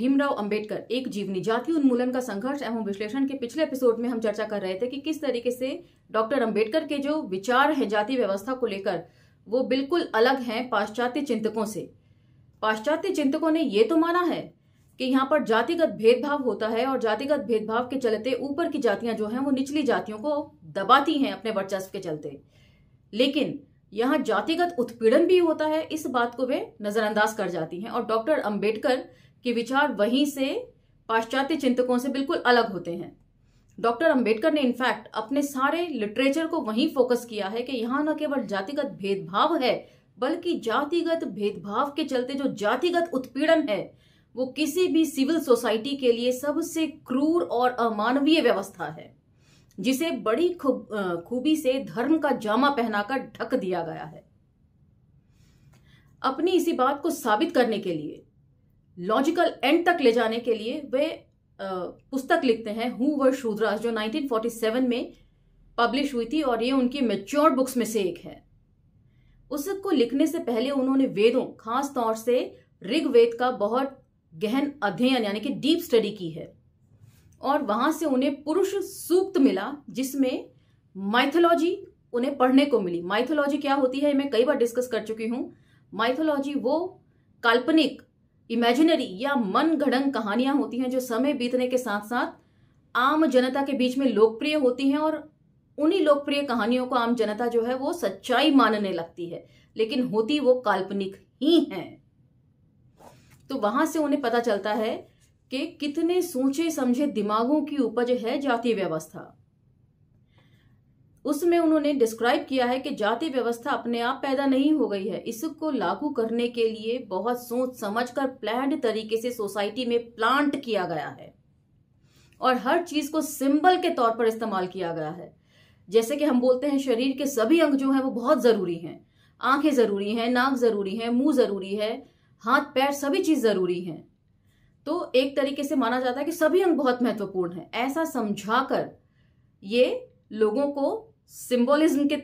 भीमराव अंबेडकर एक जीवनी जाति उन्मूलन का संघर्ष एवं विश्लेषण के पिछले एपिसोड में हम चर्चा कर रहे थे कि किस तरीके से डॉक्टर अंबेडकर के जो विचार हैं जाति व्यवस्था को लेकर वो बिल्कुल अलग हैं पाश्चात्य चिंतकों से पाश्चात्य चिंतकों ने ये तो माना है कि यहाँ पर जातिगत भेदभाव होता है और जातिगत भेदभाव के चलते ऊपर की जातियां जो हैं वो निचली जातियों को दबाती हैं अपने वर्चस्व के चलते लेकिन यहाँ जातिगत उत्पीड़न भी होता है इस बात को वे नजरअंदाज कर जाती हैं और डॉक्टर अंबेडकर के विचार वहीं से पाश्चात्य चिंतकों से बिल्कुल अलग होते हैं डॉक्टर अंबेडकर ने इनफैक्ट अपने सारे लिटरेचर को वहीं फोकस किया है कि यहाँ न केवल जातिगत भेदभाव है बल्कि जातिगत भेदभाव के चलते जो जातिगत उत्पीड़न है वो किसी भी सिविल सोसाइटी के लिए सबसे क्रूर और अमानवीय व्यवस्था है जिसे बड़ी खूब खूबी से धर्म का जामा पहनाकर ढक दिया गया है अपनी इसी बात को साबित करने के लिए लॉजिकल एंड तक ले जाने के लिए वे पुस्तक लिखते हैं हु वर शूद्रास जो 1947 में पब्लिश हुई थी और ये उनकी मेच्योर बुक्स में से एक है उसको लिखने से पहले उन्होंने वेदों खास तौर से ऋग्वेद का बहुत गहन अध्ययन यानी कि डीप स्टडी की है और वहां से उन्हें पुरुष सूक्त मिला जिसमें माइथोलॉजी उन्हें पढ़ने को मिली माइथोलॉजी क्या होती है मैं कई बार डिस्कस कर चुकी हूँ माइथोलॉजी वो काल्पनिक इमेजिनरी या मन घड़ंग कहानियां होती हैं जो समय बीतने के साथ साथ आम जनता के बीच में लोकप्रिय होती हैं और उन्हीं लोकप्रिय कहानियों को आम जनता जो है वो सच्चाई मानने लगती है लेकिन होती वो काल्पनिक ही हैं तो वहां से उन्हें पता चलता है कि कितने सोचे समझे दिमागों की उपज है जाति व्यवस्था उसमें उन्होंने डिस्क्राइब किया है कि जाति व्यवस्था अपने आप पैदा नहीं हो गई है इसको लागू करने के लिए बहुत सोच समझकर प्लान्ड तरीके से सोसाइटी में प्लांट किया गया है और हर चीज को सिंबल के तौर पर इस्तेमाल किया गया है जैसे कि हम बोलते हैं शरीर के सभी अंग जो हैं वो बहुत जरूरी हैं आंखें जरूरी हैं नाक जरूरी है मुंह जरूरी है हाथ पैर सभी चीज जरूरी हैं तो एक तरीके से माना जाता है कि सभी अंग बहुत महत्वपूर्ण हैं ऐसा समझाकर ये लोगों को सिंबोलिज्म के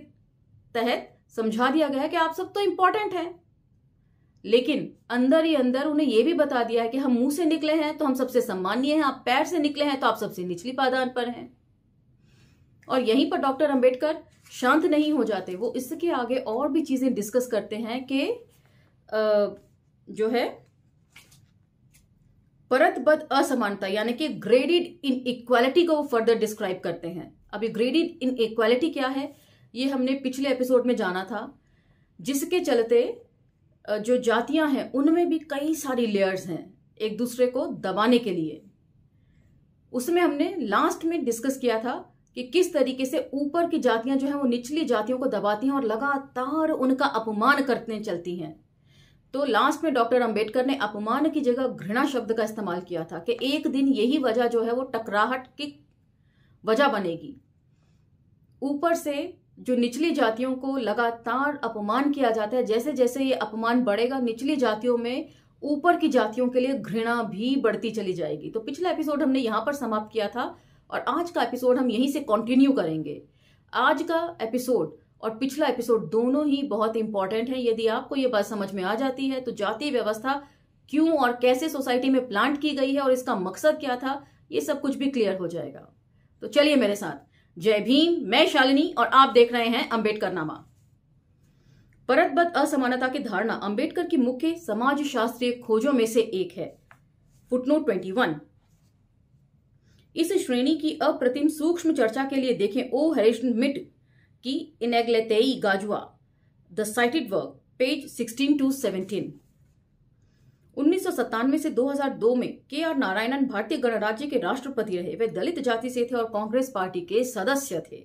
तहत समझा दिया गया है कि आप सब तो इंपॉर्टेंट हैं लेकिन अंदर ही अंदर उन्हें यह भी बता दिया है कि हम मुंह से निकले हैं तो हम सबसे सम्मानीय हैं आप पैर से निकले हैं तो आप सबसे निचली पादान पर हैं और यहीं पर डॉक्टर अंबेडकर शांत नहीं हो जाते वो इसके आगे और भी चीजें डिस्कस करते हैं कि जो है परतबद्ध असमानता यानी कि ग्रेडेड इन इक्वालिटी को वो फर्दर डिस्क्राइब करते हैं अब ये इन इक्वालिटी क्या है ये हमने पिछले एपिसोड में जाना था जिसके चलते जो जातियां हैं उनमें भी कई सारी लेयर्स हैं एक दूसरे को दबाने के लिए उसमें हमने लास्ट में डिस्कस किया था कि किस तरीके से ऊपर की जातियां जो हैं वो निचली जातियों को दबाती हैं और लगातार उनका अपमान करते चलती हैं तो लास्ट में डॉक्टर अंबेडकर ने अपमान की जगह घृणा शब्द का इस्तेमाल किया था कि एक दिन यही वजह जो है वो टकराहट की वजह बनेगी ऊपर से जो निचली जातियों को लगातार अपमान किया जाता है जैसे जैसे ये अपमान बढ़ेगा निचली जातियों में ऊपर की जातियों के लिए घृणा भी बढ़ती चली जाएगी तो पिछला एपिसोड हमने यहाँ पर समाप्त किया था और आज का एपिसोड हम यहीं से कंटिन्यू करेंगे आज का एपिसोड और पिछला एपिसोड दोनों ही बहुत इंपॉर्टेंट है यदि आपको ये बात समझ में आ जाती है तो जातीय व्यवस्था क्यों और कैसे सोसाइटी में प्लांट की गई है और इसका मकसद क्या था ये सब कुछ भी क्लियर हो जाएगा तो चलिए मेरे साथ जय भीम मैं शालिनी और आप देख रहे हैं अंबेडकर नामा परतबद्ध असमानता की धारणा अंबेडकर की मुख्य समाज शास्त्रीय खोजों में से एक है फुटनोट ट्वेंटी वन इस श्रेणी की अप्रतिम सूक्ष्म चर्चा के लिए देखें ओ हेरिशन मिट की इनेग्लेतेई गाजुआ the cited work page sixteen to seventeen उन्नीस से 2002 में के आर नारायणन भारतीय गणराज्य के राष्ट्रपति रहे वे दलित जाति से थे और कांग्रेस पार्टी के सदस्य थे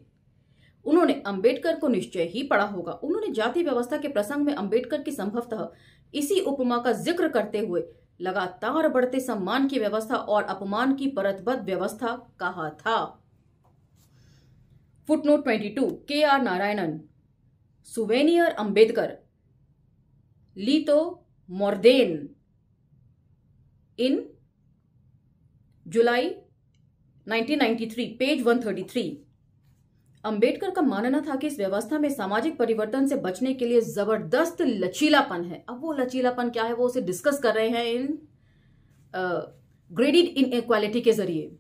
उन्होंने अंबेडकर को निश्चय ही पढ़ा होगा उन्होंने जाति व्यवस्था के प्रसंग में अंबेडकर की संभवतः इसी उपमा का जिक्र करते हुए लगातार बढ़ते सम्मान की व्यवस्था और अपमान की परतबद्ध व्यवस्था कहा था फुटनोट 22 के are Narayanan souvenir Ambedkar लीतो मोरदेन in July 1993 page 133 Ambedkar का मानना था कि इस व्यवस्था में सामाजिक परिवर्तन से बचने के लिए जबरदस्त लचीलापन है अब वो लचीलापन क्या है वो उसे डिस्कस कर रहे हैं इन ग्रेडिड इन इक्वालिटी के जरिए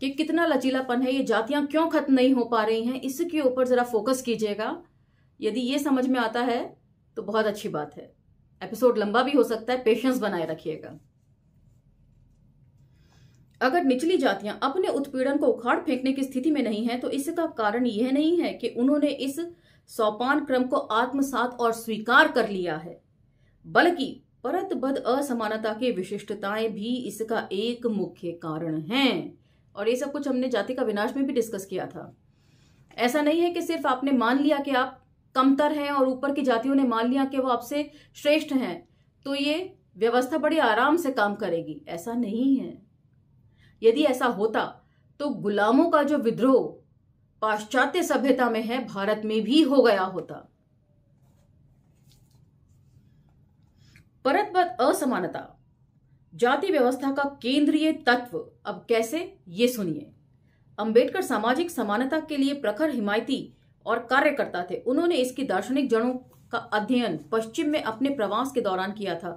कि कितना लचीलापन है ये जातियां क्यों खत्म नहीं हो पा रही हैं इसके ऊपर जरा फोकस कीजिएगा यदि ये समझ में आता है तो बहुत अच्छी बात है एपिसोड लंबा भी हो सकता है पेशेंस बनाए रखिएगा अगर निचली जातियां अपने उत्पीड़न को उखाड़ फेंकने की स्थिति में नहीं है तो इसका कारण यह नहीं है कि उन्होंने इस सोपान क्रम को आत्मसात और स्वीकार कर लिया है बल्कि परतबद्ध असमानता की विशिष्टताएं भी इसका एक मुख्य कारण हैं और ये सब कुछ हमने जाति का विनाश में भी डिस्कस किया था ऐसा नहीं है कि सिर्फ आपने मान लिया कि आप कमतर हैं और ऊपर की जातियों ने मान लिया कि वो आपसे श्रेष्ठ हैं तो ये व्यवस्था बड़ी आराम से काम करेगी ऐसा नहीं है यदि ऐसा होता तो गुलामों का जो विद्रोह पाश्चात्य सभ्यता में है भारत में भी हो गया होता परतबद असमानता जाति व्यवस्था का केंद्रीय तत्व अब कैसे ये सुनिए अंबेडकर सामाजिक समानता के लिए प्रखर हिमायती और कार्यकर्ता थे उन्होंने इसकी दार्शनिक जड़ों का अध्ययन पश्चिम में अपने प्रवास के दौरान किया था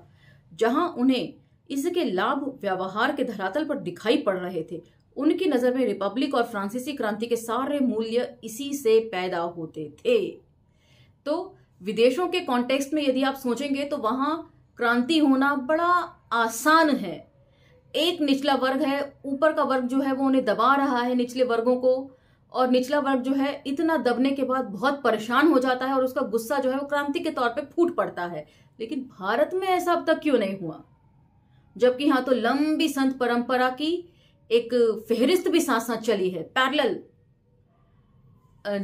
जहां उन्हें इसके लाभ व्यवहार के धरातल पर दिखाई पड़ रहे थे उनकी नजर में रिपब्लिक और फ्रांसीसी क्रांति के सारे मूल्य इसी से पैदा होते थे तो विदेशों के कॉन्टेक्स्ट में यदि आप सोचेंगे तो वहां क्रांति होना बड़ा आसान है एक निचला वर्ग है ऊपर का वर्ग जो है वो उन्हें दबा रहा है निचले वर्गों को और निचला वर्ग जो है इतना दबने के बाद बहुत परेशान हो जाता है और उसका गुस्सा जो है वो क्रांति के तौर पे फूट पड़ता है लेकिन भारत में ऐसा अब तक क्यों नहीं हुआ जबकि यहां तो लंबी संत परंपरा की एक फेहरिस्त भी साथ साथ चली है पैरल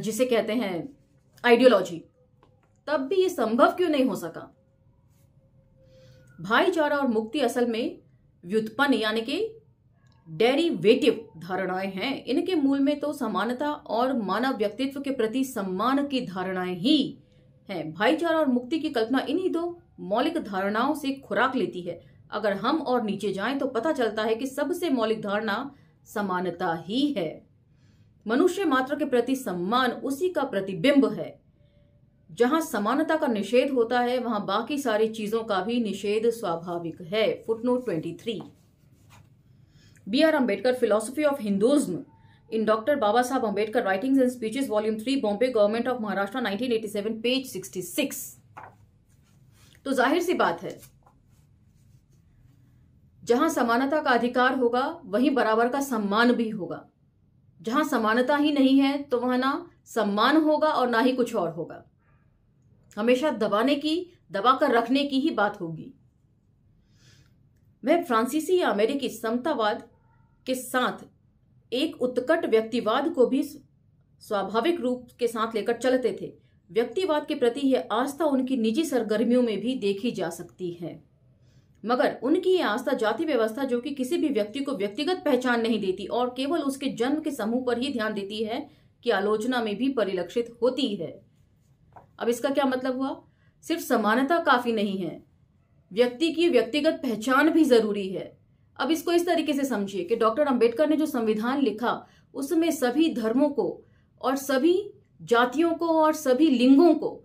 जिसे कहते हैं आइडियोलॉजी तब भी ये संभव क्यों नहीं हो सका भाईचारा और मुक्ति असल में व्युत्पन्न यानी कि डेरिवेटिव धारणाएं हैं इनके मूल में तो समानता और मानव व्यक्तित्व के प्रति सम्मान की धारणाएं ही हैं भाईचारा और मुक्ति की कल्पना इन्हीं दो मौलिक धारणाओं से खुराक लेती है अगर हम और नीचे जाएं तो पता चलता है कि सबसे मौलिक धारणा समानता ही है मनुष्य मात्र के प्रति सम्मान उसी का प्रतिबिंब है जहां समानता का निषेध होता है वहां बाकी सारी चीजों का भी निषेध स्वाभाविक है footnote twenty three B R Ambedkar philosophy of Hinduism in doctor Baba Saheb Ambedkar writing and speeches volume three Bombay government of Maharashtra nineteen page sixty तो जाहिर सी बात है जहां समानता का अधिकार होगा वहीं बराबर का सम्मान भी होगा जहां समानता ही नहीं है तो वहां ना सम्मान होगा और ना ही कुछ और होगा हमेशा दबाने की दबाकर रखने की ही बात होगी वह फ्रांसीसी या अमेरिकी समतावाद के साथ एक उत्कट व्यक्तिवाद को भी स्वाभाविक रूप के साथ लेकर चलते थे व्यक्तिवाद के प्रति यह आस्था उनकी निजी सरगर्मियों में भी देखी जा सकती है मगर उनकी ये आस्था जाति व्यवस्था जो कि किसी भी व्यक्ति को व्यक्तिगत पहचान नहीं देती और केवल उसके जन्म के समूह पर ही ध्यान देती है कि आलोचना में भी परिलक्षित होती है अब इसका क्या मतलब हुआ सिर्फ समानता काफी नहीं है व्यक्ति की व्यक्तिगत पहचान भी जरूरी है अब इसको इस तरीके से समझिए कि डॉक्टर अंबेडकर ने जो संविधान लिखा उसमें सभी धर्मों को और सभी जातियों को और सभी लिंगों को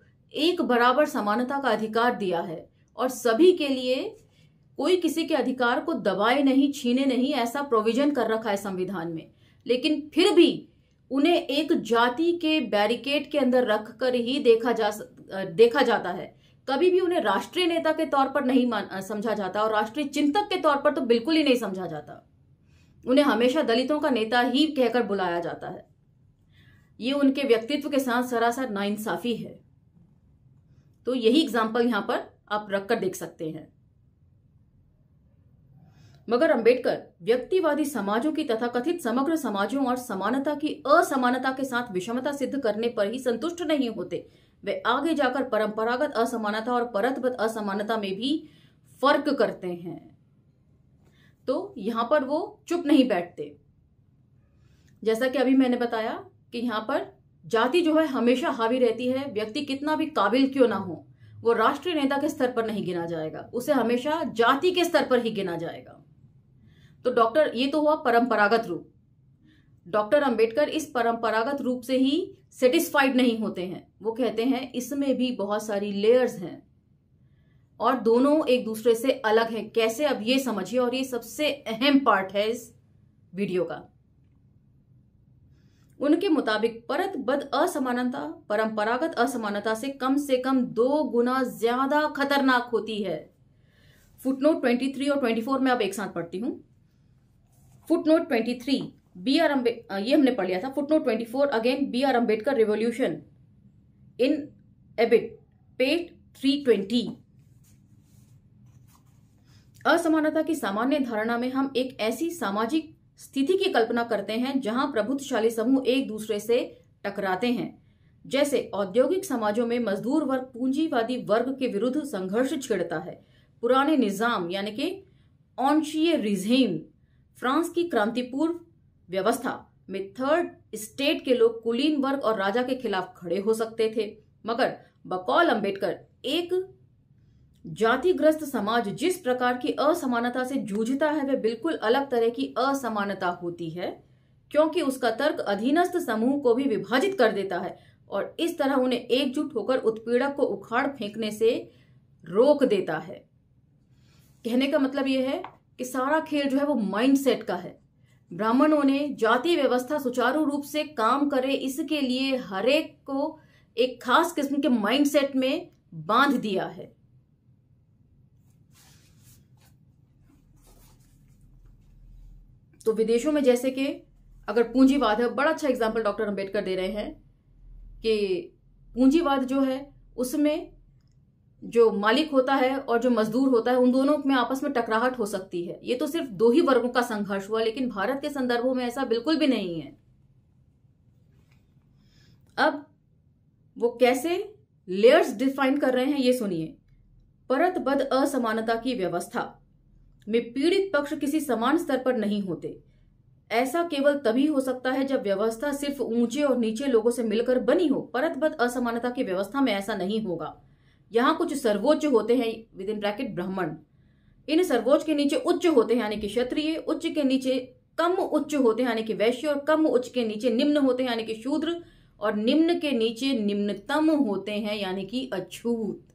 एक बराबर समानता का अधिकार दिया है और सभी के लिए कोई किसी के अधिकार को दबाए नहीं छीने नहीं ऐसा प्रोविजन कर रखा है संविधान में लेकिन फिर भी उन्हें एक जाति के बैरिकेड के अंदर रख कर ही देखा जा देखा जाता है कभी भी उन्हें राष्ट्रीय नेता के तौर पर नहीं मान समझा जाता और राष्ट्रीय चिंतक के तौर पर तो बिल्कुल ही नहीं समझा जाता उन्हें हमेशा दलितों का नेता ही कहकर बुलाया जाता है ये उनके व्यक्तित्व के साथ सरासर नाइंसाफी है तो यही एग्जाम्पल यहाँ पर आप रखकर देख सकते हैं मगर अंबेडकर व्यक्तिवादी समाजों की तथा कथित समग्र समाजों और समानता की असमानता के साथ विषमता सिद्ध करने पर ही संतुष्ट नहीं होते वे आगे जाकर परंपरागत असमानता और परत असमानता में भी फर्क करते हैं तो यहां पर वो चुप नहीं बैठते जैसा कि अभी मैंने बताया कि यहां पर जाति जो है हमेशा हावी रहती है व्यक्ति कितना भी काबिल क्यों ना हो वो राष्ट्रीय नेता के स्तर पर नहीं गिना जाएगा उसे हमेशा जाति के स्तर पर ही गिना जाएगा तो डॉक्टर ये तो हुआ परंपरागत रूप डॉक्टर अंबेडकर इस परंपरागत रूप से ही सेटिस्फाइड नहीं होते हैं वो कहते हैं इसमें भी बहुत सारी लेयर्स हैं और दोनों एक दूसरे से अलग हैं कैसे अब ये समझिए और ये सबसे अहम पार्ट है इस वीडियो का उनके मुताबिक परत बद असमानता परंपरागत असमानता से कम से कम दो गुना ज्यादा खतरनाक होती है फुटनोट 23 और 24 में अब एक साथ पढ़ती हूं footnote twenty three B R अम्बे ये हमने पढ़ लिया था footnote twenty four again B R Ambedkar revolution in ibid page three twenty असमानता की सामान्य धारणा में हम एक ऐसी सामाजिक स्थिति की कल्पना करते हैं जहां प्रभुत्वशाली समूह एक दूसरे से टकराते हैं जैसे औद्योगिक समाजों में मजदूर वर्ग पूंजीवादी वर्ग के विरुद्ध संघर्ष छेड़ता है पुराने निजाम यानी कि ऑनशीय रिजेम फ्रांस की क्रांतिपूर्व व्यवस्था में थर्ड स्टेट के लोग कुलीन वर्ग और राजा के खिलाफ खड़े हो सकते थे मगर बकौल अंबेडकर एक जातिग्रस्त समाज जिस प्रकार की असमानता से जूझता है वह बिल्कुल अलग तरह की असमानता होती है क्योंकि उसका तर्क अधीनस्थ समूह को भी विभाजित कर देता है और इस तरह उन्हें एकजुट होकर उत्पीड़क को उखाड़ फेंकने से रोक देता है कहने का मतलब यह है कि सारा खेल जो है वो माइंडसेट का है ब्राह्मणों ने जाति व्यवस्था सुचारू रूप से काम करे इसके लिए हरेक को एक खास किस्म के माइंडसेट में बांध दिया है तो विदेशों में जैसे कि अगर पूंजीवाद है बड़ा अच्छा एग्जाम्पल डॉक्टर अंबेडकर दे रहे हैं कि पूंजीवाद जो है उसमें जो मालिक होता है और जो मजदूर होता है उन दोनों में आपस में टकराहट हो सकती है ये तो सिर्फ दो ही वर्गों का संघर्ष हुआ लेकिन भारत के संदर्भों में ऐसा बिल्कुल भी नहीं है अब वो कैसे लेयर्स डिफाइन कर रहे हैं ये सुनिए परतबद्ध असमानता की व्यवस्था में पीड़ित पक्ष किसी समान स्तर पर नहीं होते ऐसा केवल तभी हो सकता है जब व्यवस्था सिर्फ ऊंचे और नीचे लोगों से मिलकर बनी हो परतबद्ध असमानता की व्यवस्था में ऐसा नहीं होगा यहाँ कुछ सर्वोच्च होते हैं विद इन ब्रैकेट ब्राह्मण इन सर्वोच्च के नीचे उच्च होते हैं यानी कि क्षत्रिय उच्च के नीचे कम उच्च होते हैं यानी कि वैश्य और कम उच्च के नीचे निम्न होते हैं यानी कि शूद्र और निम्न के नीचे निम्नतम होते हैं यानी कि अछूत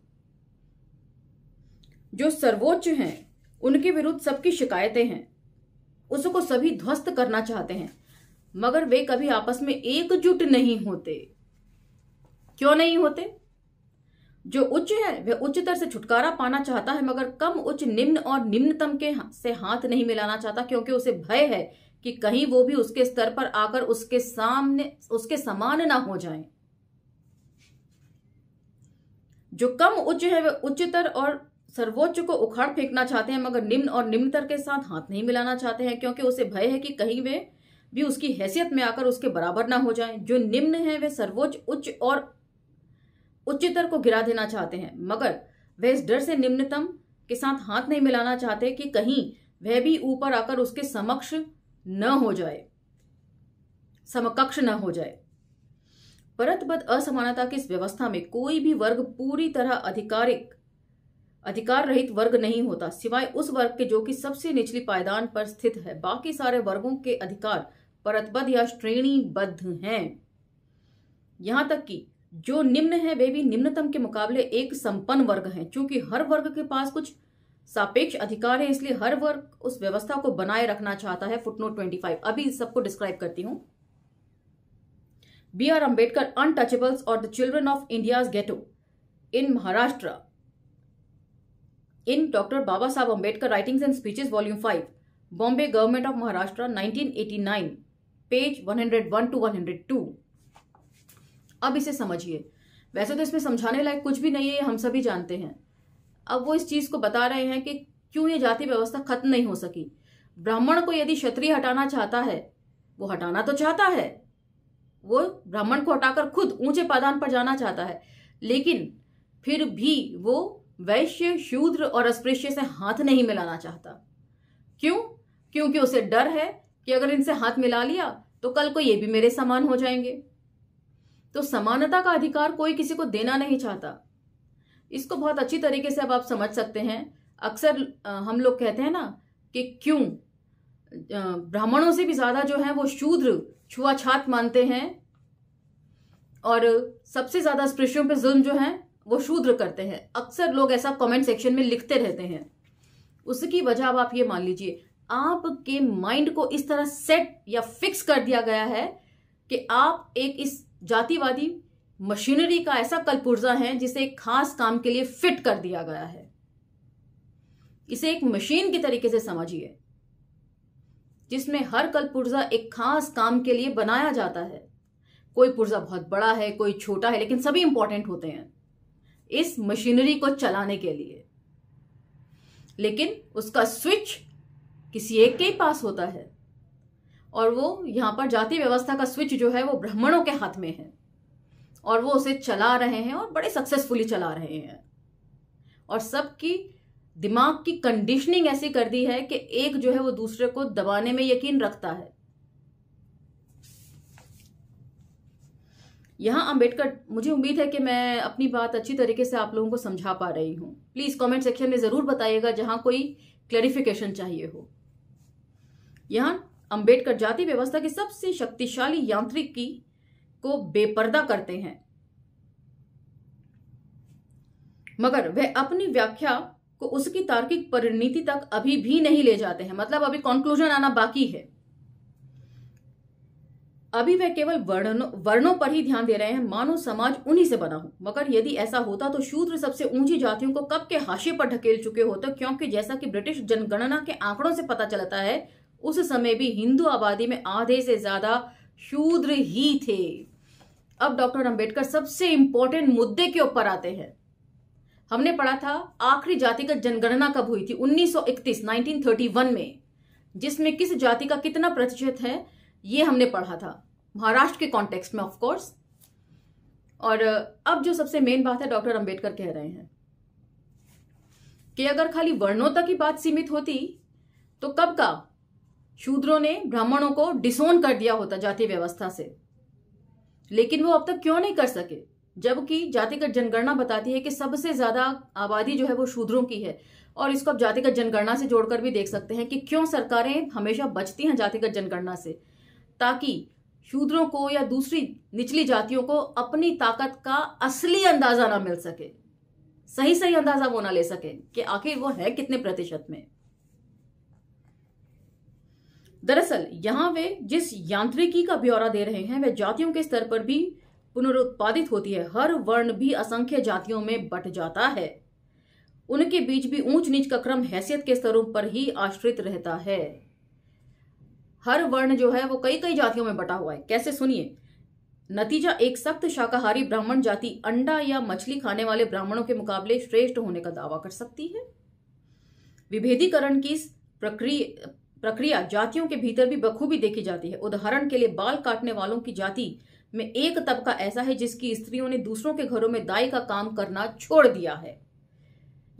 जो सर्वोच्च हैं उनके विरुद्ध सबकी शिकायतें हैं उसको सभी ध्वस्त करना चाहते हैं मगर वे कभी आपस में एकजुट नहीं होते क्यों नहीं होते जो उच्च है वह उच्चतर से छुटकारा पाना चाहता है मगर कम उच्च निम्न और निम्नतम के से हाथ नहीं मिलाना चाहता क्योंकि उसे भय है कि कहीं वो भी उसके स्तर पर आकर उसके सामने उसके समान ना हो जाए जो कम उच्च है वह उच्चतर और सर्वोच्च को उखाड़ फेंकना चाहते हैं मगर निम्न और निम्नतर के साथ हाथ नहीं मिलाना चाहते हैं क्योंकि उसे भय है कि कहीं वे भी उसकी हैसियत में आकर उसके बराबर ना हो जाए जो निम्न है वे सर्वोच्च उच्च और उच्चतर को गिरा देना चाहते हैं मगर वह इस डर से निम्नतम के साथ हाथ नहीं मिलाना चाहते कि कहीं वह भी ऊपर आकर उसके समक्ष न हो जाए समकक्ष न हो जाए परतबद्ध असमानता की इस व्यवस्था में कोई भी वर्ग पूरी तरह अधिकारिक अधिकार रहित वर्ग नहीं होता सिवाय उस वर्ग के जो कि सबसे निचली पायदान पर स्थित है बाकी सारे वर्गों के अधिकार परतबद्ध या श्रेणीबद्ध हैं यहां तक कि जो निम्न है वे भी निम्नतम के मुकाबले एक संपन्न वर्ग हैं क्योंकि हर वर्ग के पास कुछ सापेक्ष अधिकार है इसलिए हर वर्ग उस व्यवस्था को बनाए रखना चाहता है फुटनोट ट्वेंटी फाइव अभी सबको डिस्क्राइब करती हूं बी आर अम्बेडकर अनटचेबल्स और the children of India ghetto in Maharashtra in doctor Baba Saheb Ambedkar writings and speeches volume five Bombay government of Maharashtra 1989 page 101 to 102 अब इसे समझिए वैसे तो इसमें समझाने लायक कुछ भी नहीं है हम सभी जानते हैं अब वो इस चीज़ को बता रहे हैं कि क्यों ये जाति व्यवस्था खत्म नहीं हो सकी ब्राह्मण को यदि क्षत्रिय हटाना चाहता है वो हटाना तो चाहता है वो ब्राह्मण को हटाकर खुद ऊंचे पादान पर जाना चाहता है लेकिन फिर भी वो वैश्य शूद्र और अस्पृश्य से हाथ नहीं मिलाना चाहता क्यों क्योंकि उसे डर है कि अगर इनसे हाथ मिला लिया तो कल को ये भी मेरे समान हो जाएंगे तो समानता का अधिकार कोई किसी को देना नहीं चाहता इसको बहुत अच्छी तरीके से अब आप समझ सकते हैं अक्सर हम लोग कहते हैं ना कि क्यों ब्राह्मणों से भी ज़्यादा जो है वो शूद्र छुआछात मानते हैं और सबसे ज़्यादा स्पृश्यों पे जुल्म जो है वो शूद्र करते हैं अक्सर लोग ऐसा कमेंट सेक्शन में लिखते रहते हैं उसकी वजह अब आप ये मान लीजिए आपके माइंड को इस तरह सेट या फिक्स कर दिया गया है कि आप एक इस जातिवादी मशीनरी का ऐसा कलपुर्जा है जिसे एक खास काम के लिए फिट कर दिया गया है इसे एक मशीन के तरीके से समझिए जिसमें हर कलपुर्जा एक खास काम के लिए बनाया जाता है कोई पुर्जा बहुत बड़ा है कोई छोटा है लेकिन सभी इंपॉर्टेंट होते हैं इस मशीनरी को चलाने के लिए लेकिन उसका स्विच किसी एक के ही पास होता है और वो यहाँ पर जाति व्यवस्था का स्विच जो है वो ब्राह्मणों के हाथ में है और वो उसे चला रहे हैं और बड़े सक्सेसफुली चला रहे हैं और सबकी दिमाग की कंडीशनिंग ऐसी कर दी है कि एक जो है वो दूसरे को दबाने में यकीन रखता है यहां अंबेडकर मुझे उम्मीद है कि मैं अपनी बात अच्छी तरीके से आप लोगों को समझा पा रही हूँ प्लीज़ कमेंट सेक्शन में ज़रूर बताइएगा जहां कोई क्लैरिफिकेशन चाहिए हो यहाँ अंबेडकर जाति व्यवस्था की सबसे शक्तिशाली की को बेपर्दा करते हैं मगर वह अपनी व्याख्या को उसकी तार्किक परिणति तक अभी भी नहीं ले जाते हैं मतलब अभी कॉन्क्लूजन आना बाकी है अभी वह केवल वर्णों वर्णों पर ही ध्यान दे रहे हैं मानव समाज उन्हीं से बना हो मगर यदि ऐसा होता तो शूद्र सबसे ऊंची जातियों को कब के हाशिए पर ढकेल चुके होते क्योंकि जैसा कि ब्रिटिश जनगणना के आंकड़ों से पता चलता है उस समय भी हिंदू आबादी में आधे से ज्यादा शूद्र ही थे अब डॉक्टर अंबेडकर सबसे इंपॉर्टेंट मुद्दे के ऊपर आते हैं हमने पढ़ा था आखिरी जाति का जनगणना कब हुई थी 1931 1931 में जिसमें किस जाति का कितना प्रतिशत है यह हमने पढ़ा था महाराष्ट्र के कॉन्टेक्स्ट में ऑफकोर्स और अब जो सबसे मेन बात है डॉक्टर अंबेडकर कह रहे हैं कि अगर खाली वर्णों तक ही बात सीमित होती तो कब का शूद्रों ने ब्राह्मणों को डिसोन कर दिया होता जाति व्यवस्था से लेकिन वो अब तक क्यों नहीं कर सके जबकि जातिगत जनगणना बताती है कि सबसे ज्यादा आबादी जो है वो शूद्रों की है और इसको आप जातिगत जनगणना से जोड़कर भी देख सकते हैं कि क्यों सरकारें हमेशा बचती हैं जातिगत जनगणना से ताकि शूद्रों को या दूसरी निचली जातियों को अपनी ताकत का असली अंदाजा ना मिल सके सही सही अंदाजा वो ना ले सके कि आखिर वो है कितने प्रतिशत में दरअसल यहाँ वे जिस यांत्रिकी का ब्यौरा दे रहे हैं वह जातियों के स्तर पर भी पुनरुत्पादित होती है हर वर्ण भी असंख्य जातियों में बट जाता है उनके बीच भी ऊंच नीच का क्रम हैसियत के स्तरों पर ही आश्रित रहता है हर वर्ण जो है वो कई कई जातियों में बटा हुआ है कैसे सुनिए नतीजा एक सख्त शाकाहारी ब्राह्मण जाति अंडा या मछली खाने वाले ब्राह्मणों के मुकाबले श्रेष्ठ होने का दावा कर सकती है विभेदीकरण की प्रक्रिया प्रक्रिया जातियों के भीतर भी बखूबी देखी जाती है उदाहरण के लिए बाल काटने वालों की जाति में एक तबका ऐसा है जिसकी स्त्रियों ने दूसरों के घरों में दाई का काम करना छोड़ दिया है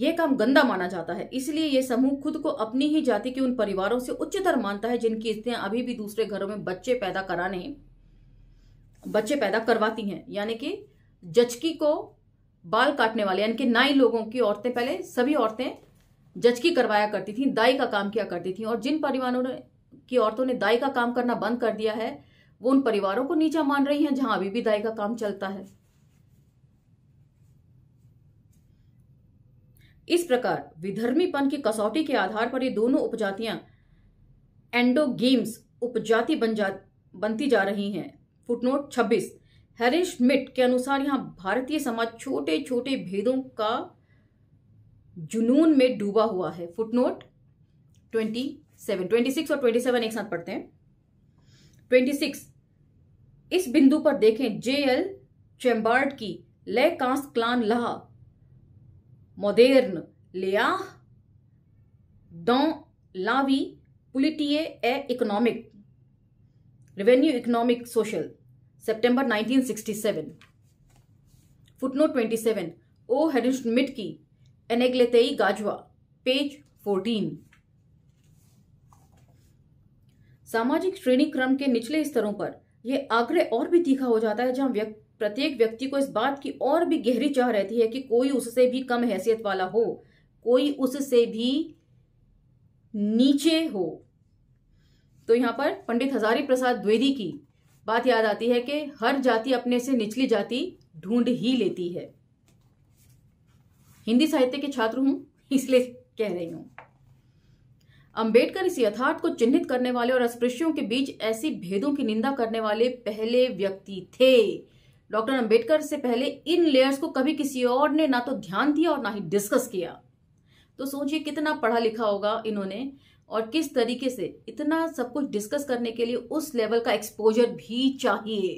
यह काम गंदा माना जाता है इसलिए यह समूह खुद को अपनी ही जाति के उन परिवारों से उच्चतर मानता है जिनकी स्त्रियां अभी भी दूसरे घरों में बच्चे पैदा कराने बच्चे पैदा करवाती हैं यानी कि जचकी को बाल काटने वाले यानी कि नाई लोगों की औरतें पहले सभी औरतें जचकी करवाया करती थी दाई का काम किया करती थी और जिन परिवारों ने की औरतों ने दाई का काम करना बंद कर दिया है वो उन परिवारों को नीचा मान रही हैं जहां अभी भी दाई का काम चलता है इस प्रकार विधर्मीपन की कसौटी के आधार पर ये दोनों उपजातियां एंडोगेम्स उपजाति बन जा बनती जा रही हैं फुटनोट 26 हैरिश मिट के अनुसार यहां भारतीय समाज छोटे छोटे भेदों का जुनून में डूबा हुआ है footnote twenty seven twenty six और ट्वेंटी सेवन एक साथ पढ़ते हैं ट्वेंटी सिक्स इस बिंदु पर देखें जे एल चैम्बार्ड की ले कांस क्लान लाह मोदेर्न लिया dans la economic revenue economic social revenue nineteen sixty seven footnote twenty seven O हेडन की एनेग्लेतेई गाजवा पेज फोर्टीन सामाजिक श्रेणी क्रम के निचले स्तरों पर यह आग्रह और भी तीखा हो जाता है जहां व्यक्ति प्रत्येक व्यक्ति को इस बात की और भी गहरी चाह रहती है कि कोई उससे भी कम हैसियत वाला हो कोई उससे भी नीचे हो तो यहाँ पर पंडित हजारी प्रसाद द्विवेदी की बात याद आती है कि हर जाति अपने से निचली जाति ढूंढ ही लेती है हिंदी साहित्य के छात्र हूं इसलिए कह रही हूं अंबेडकर इस यथार्थ को चिन्हित करने वाले और अस्पृश्यों के बीच ऐसी भेदों की निंदा करने वाले पहले व्यक्ति थे डॉक्टर अंबेडकर से पहले इन लेयर्स को कभी किसी और ने ना तो ध्यान दिया और ना ही डिस्कस किया तो सोचिए कितना पढ़ा लिखा होगा इन्होंने और किस तरीके से इतना सब कुछ डिस्कस करने के लिए उस लेवल का एक्सपोजर भी चाहिए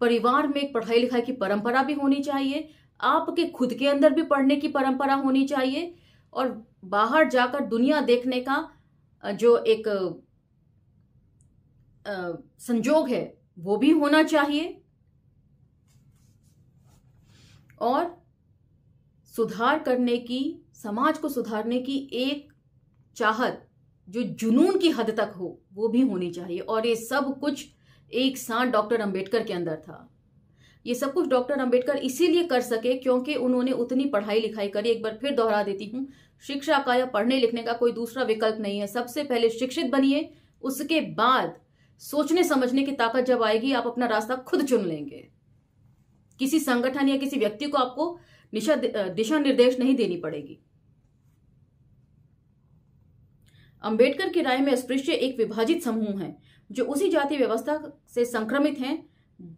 परिवार में एक पढ़ाई लिखाई की परंपरा भी होनी चाहिए आपके खुद के अंदर भी पढ़ने की परंपरा होनी चाहिए और बाहर जाकर दुनिया देखने का जो एक संजोग है वो भी होना चाहिए और सुधार करने की समाज को सुधारने की एक चाहत जो जुनून की हद तक हो वो भी होनी चाहिए और ये सब कुछ एक साथ डॉक्टर अंबेडकर के अंदर था ये सब कुछ डॉक्टर अंबेडकर इसीलिए कर सके क्योंकि उन्होंने उतनी पढ़ाई लिखाई करी एक बार फिर दोहरा देती हूँ शिक्षा का या पढ़ने लिखने का कोई दूसरा विकल्प नहीं है सबसे पहले शिक्षित बनिए उसके बाद सोचने समझने की ताकत जब आएगी आप अपना रास्ता खुद चुन लेंगे किसी संगठन या किसी व्यक्ति को आपको दिशा निर्देश नहीं देनी पड़ेगी अंबेडकर की राय में अस्पृश्य एक विभाजित समूह है जो उसी जाति व्यवस्था से संक्रमित हैं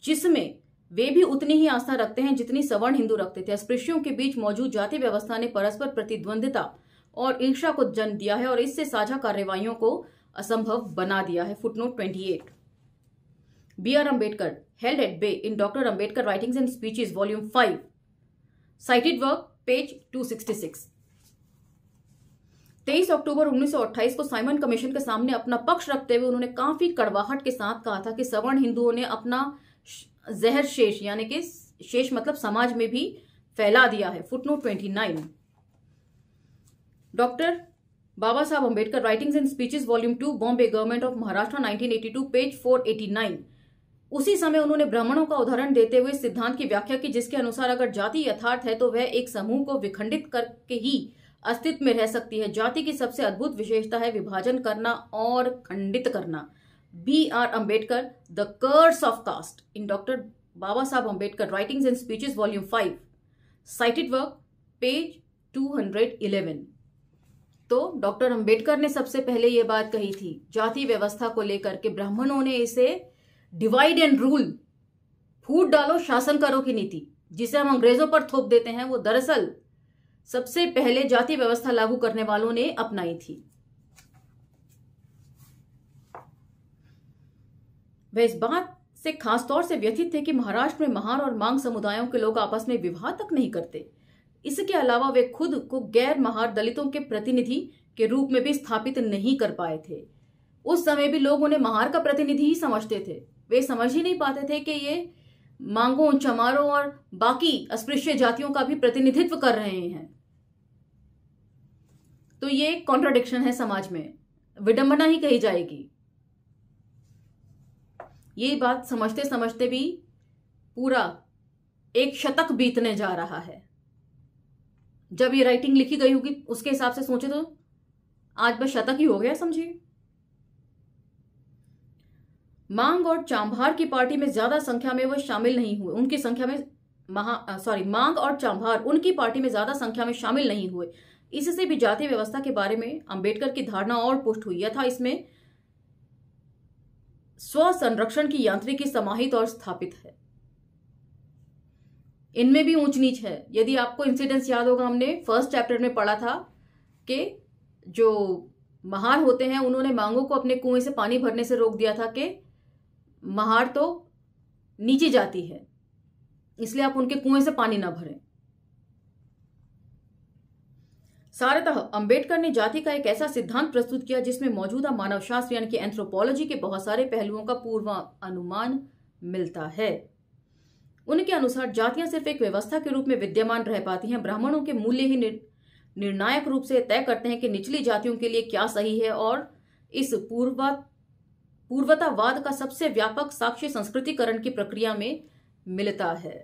जिसमें वे भी उतनी ही आस्था रखते हैं जितनी सवर्ण हिंदू रखते थे अस्पृश्यों के बीच मौजूद जाति व्यवस्था ने परस्पर प्रतिद्वंदता और ईर्षा को जन्म दिया है और इससे साझा कार्यवाही को असंभव बना दिया है footnote twenty B R Ambedkar held at bay in doctor Ambedkar writing and speeches volume five cited work page 266 तेईस अक्टूबर 1928 को साइमन कमीशन के सामने अपना पक्ष रखते हुए उन्होंने काफी कड़वाहट के साथ कहा था कि सवर्ण हिंदुओं ने अपना जहर शेष यानी कि शेष मतलब समाज में भी फैला दिया है footnote twenty nine doctor Baba Saheb Ambedkar writings and speeches volume two Bombay government of Maharashtra 1982 page 489 उसी समय उन्होंने ब्राह्मणों का उदाहरण देते हुए सिद्धांत की व्याख्या की जिसके अनुसार अगर जाति यथार्थ है तो वह एक समूह को विखंडित करके ही अस्तित्व में रह सकती है जाति की सबसे अद्भुत विशेषता है विभाजन करना और खंडित करना B. R. Ambedkar, of caste in doctor Baba Saheb Ambedkar writing and Writings volume five cited work page two hundred 211. तो डॉक्टर अंबेडकर ने सबसे पहले यह बात कही थी जाति व्यवस्था को लेकर के ब्राह्मणों ने इसे डिवाइड एंड रूल फूट डालो शासन करो की नीति जिसे हम अंग्रेजों पर थोप देते हैं वो दरअसल सबसे पहले जाति व्यवस्था लागू करने वालों ने अपनाई थी वह इस बात से खासतौर से व्यथित थे कि महाराष्ट्र में महार और मांग समुदायों के लोग आपस में विवाह तक नहीं करते इसके अलावा वे खुद को गैर महार दलितों के प्रतिनिधि के रूप में भी स्थापित नहीं कर पाए थे उस समय भी लोग उन्हें महार का प्रतिनिधि ही समझते थे वे समझ ही नहीं पाते थे कि ये मांगों चमारों और बाकी अस्पृश्य जातियों का भी प्रतिनिधित्व कर रहे हैं तो ये कॉन्ट्राडिक्शन है समाज में विडंबना ही कही जाएगी ये बात समझते समझते भी पूरा एक शतक बीतने जा रहा है जब ये राइटिंग लिखी गई होगी उसके हिसाब से सोचे तो आज बस शतक ही हो गया समझिए मांग और चांभार की पार्टी में ज्यादा संख्या में वह शामिल नहीं हुए उनकी संख्या में महा सॉरी मांग और चांभार उनकी पार्टी में ज्यादा संख्या में शामिल नहीं हुए इससे भी जाति व्यवस्था के बारे में अंबेडकर की धारणा और पुष्ट हुई यथा इसमें स्व संरक्षण की यांत्रिकी समाहित और स्थापित है इनमें भी ऊंच नीच है यदि आपको इंसिडेंस याद होगा हमने फर्स्ट चैप्टर में पढ़ा था कि जो महार होते हैं उन्होंने मांगों को अपने कुएं से पानी भरने से रोक दिया था कि महार तो नीचे जाती है इसलिए आप उनके कुएं से पानी ना भरें सारतः अंबेडकर ने जाति का एक ऐसा सिद्धांत प्रस्तुत किया जिसमें मौजूदा मानव शास्त्र यानी कि एंथ्रोपोलॉजी के बहुत सारे पहलुओं का पूर्व अनुमान मिलता है उनके अनुसार जातियां सिर्फ एक व्यवस्था के रूप में विद्यमान रह पाती हैं ब्राह्मणों के मूल्य ही निर, निर्णायक रूप से तय करते हैं कि निचली जातियों के लिए क्या सही है और इस पूर्व पूर्वतावाद का सबसे व्यापक साक्ष्य संस्कृतिकरण की प्रक्रिया में मिलता है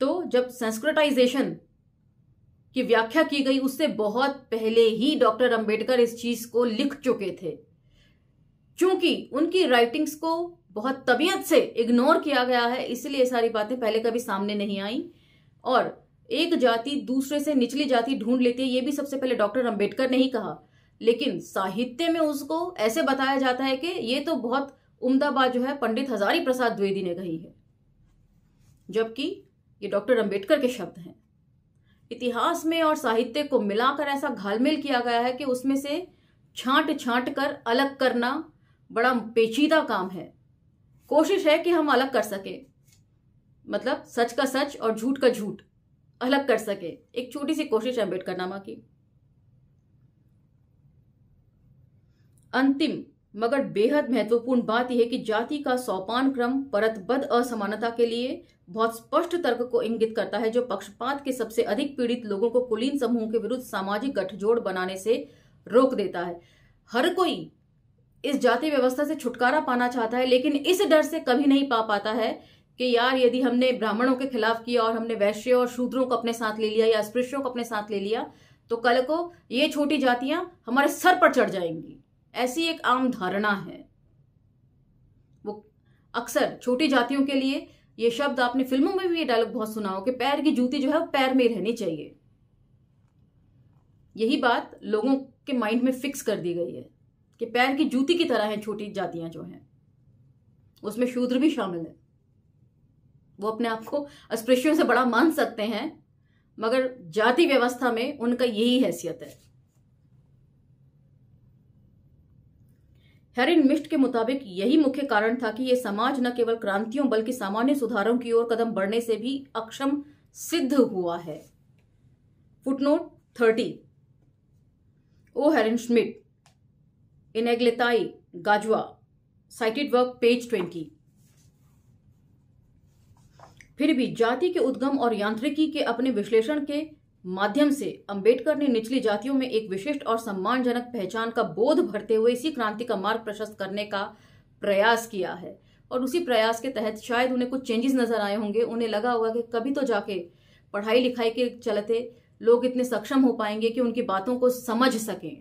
तो जब संस्कृटाइजेशन की व्याख्या की गई उससे बहुत पहले ही डॉक्टर अंबेडकर इस चीज को लिख चुके थे चूंकि उनकी राइटिंग्स को बहुत तबीयत से इग्नोर किया गया है इसलिए सारी बातें पहले कभी सामने नहीं आई और एक जाति दूसरे से निचली जाति ढूंढ लेती है ये भी सबसे पहले डॉक्टर अंबेडकर ने ही कहा लेकिन साहित्य में उसको ऐसे बताया जाता है कि ये तो बहुत उम्दा बात जो है पंडित हजारी प्रसाद द्विवेदी ने कही है जबकि ये डॉक्टर अंबेडकर के शब्द हैं इतिहास में और साहित्य को मिलाकर ऐसा घालमेल किया गया है कि उसमें से छांट छांट कर अलग करना बड़ा पेचीदा काम है कोशिश है कि हम अलग कर सकें मतलब सच का सच और झूठ का झूठ अलग कर सके एक छोटी सी कोशिश है अम्बेडकर नामा की अंतिम मगर बेहद महत्वपूर्ण बात यह है कि जाति का सोपान क्रम परतबद्ध असमानता के लिए बहुत स्पष्ट तर्क को इंगित करता है जो पक्षपात के सबसे अधिक पीड़ित लोगों को कुलीन समूहों के विरुद्ध सामाजिक गठजोड़ बनाने से रोक देता है हर कोई इस जाति व्यवस्था से छुटकारा पाना चाहता है लेकिन इस डर से कभी नहीं पा पाता है कि यार यदि हमने ब्राह्मणों के खिलाफ किया और हमने वैश्य और शूद्रों को अपने साथ ले लिया या अस्पृश्यों को अपने साथ ले लिया तो कल को ये छोटी जातियां हमारे सर पर चढ़ जाएंगी ऐसी एक आम धारणा है वो अक्सर छोटी जातियों के लिए ये शब्द आपने फिल्मों में भी ये डायलॉग बहुत सुना हो कि पैर की जूती जो है वो पैर में रहनी चाहिए यही बात लोगों के माइंड में फिक्स कर दी गई है कि पैर की जूती की तरह है छोटी जातियां जो हैं उसमें शूद्र भी शामिल है वो अपने आप को अस्पृश्यों से बड़ा मान सकते हैं मगर जाति व्यवस्था में उनका यही हैसियत है हेरिन मिस्ट के मुताबिक यही मुख्य कारण था कि ये समाज न केवल क्रांतियों बल्कि सामान्य सुधारों की ओर कदम बढ़ने से भी अक्षम सिद्ध हुआ है footnote thirty O Herrenschmidt इनेग्लेताई गाजवा साइटेड वर्क पेज ट्वेंटी फिर भी जाति के उद्गम और यांत्रिकी के अपने विश्लेषण के माध्यम से अंबेडकर ने निचली जातियों में एक विशिष्ट और सम्मानजनक पहचान का बोध भरते हुए इसी क्रांति का मार्ग प्रशस्त करने का प्रयास किया है और उसी प्रयास के तहत शायद उन्हें कुछ चेंजेस नजर आए होंगे उन्हें लगा होगा कि कभी तो जाके पढ़ाई लिखाई के चलते लोग इतने सक्षम हो पाएंगे कि उनकी बातों को समझ सकें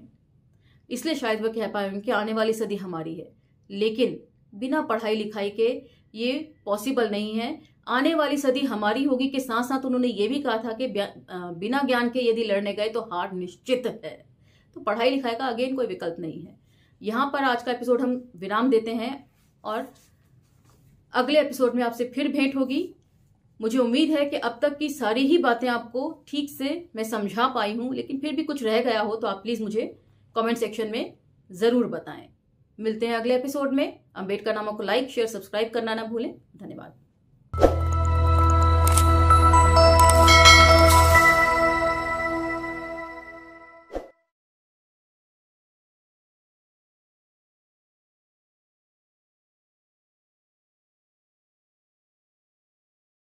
इसलिए शायद वह कह पाएंगे कि आने वाली सदी हमारी है लेकिन बिना पढ़ाई लिखाई के ये पॉसिबल नहीं है आने वाली सदी हमारी होगी के साथ साथ उन्होंने ये भी कहा था कि बिना ज्ञान के यदि लड़ने गए तो हार निश्चित है तो पढ़ाई लिखाई का अगेन कोई विकल्प नहीं है यहाँ पर आज का एपिसोड हम विराम देते हैं और अगले एपिसोड में आपसे फिर भेंट होगी मुझे उम्मीद है कि अब तक की सारी ही बातें आपको ठीक से मैं समझा पाई हूँ लेकिन फिर भी कुछ रह गया हो तो आप प्लीज़ मुझे कमेंट सेक्शन में ज़रूर बताएं मिलते हैं अगले एपिसोड में अम्बेडकर नामों को लाइक शेयर सब्सक्राइब करना ना भूलें धन्यवाद